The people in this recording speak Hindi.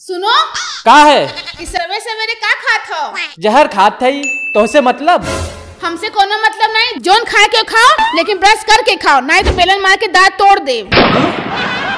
सुनो का है इस समय से मेरे का खात हो जहर खात थी तो से मतलब हमसे कोनो मतलब नहीं जोन खा के खाओ लेकिन ब्रश करके खाओ नहीं तो बेलन मार के दांत तोड़ दे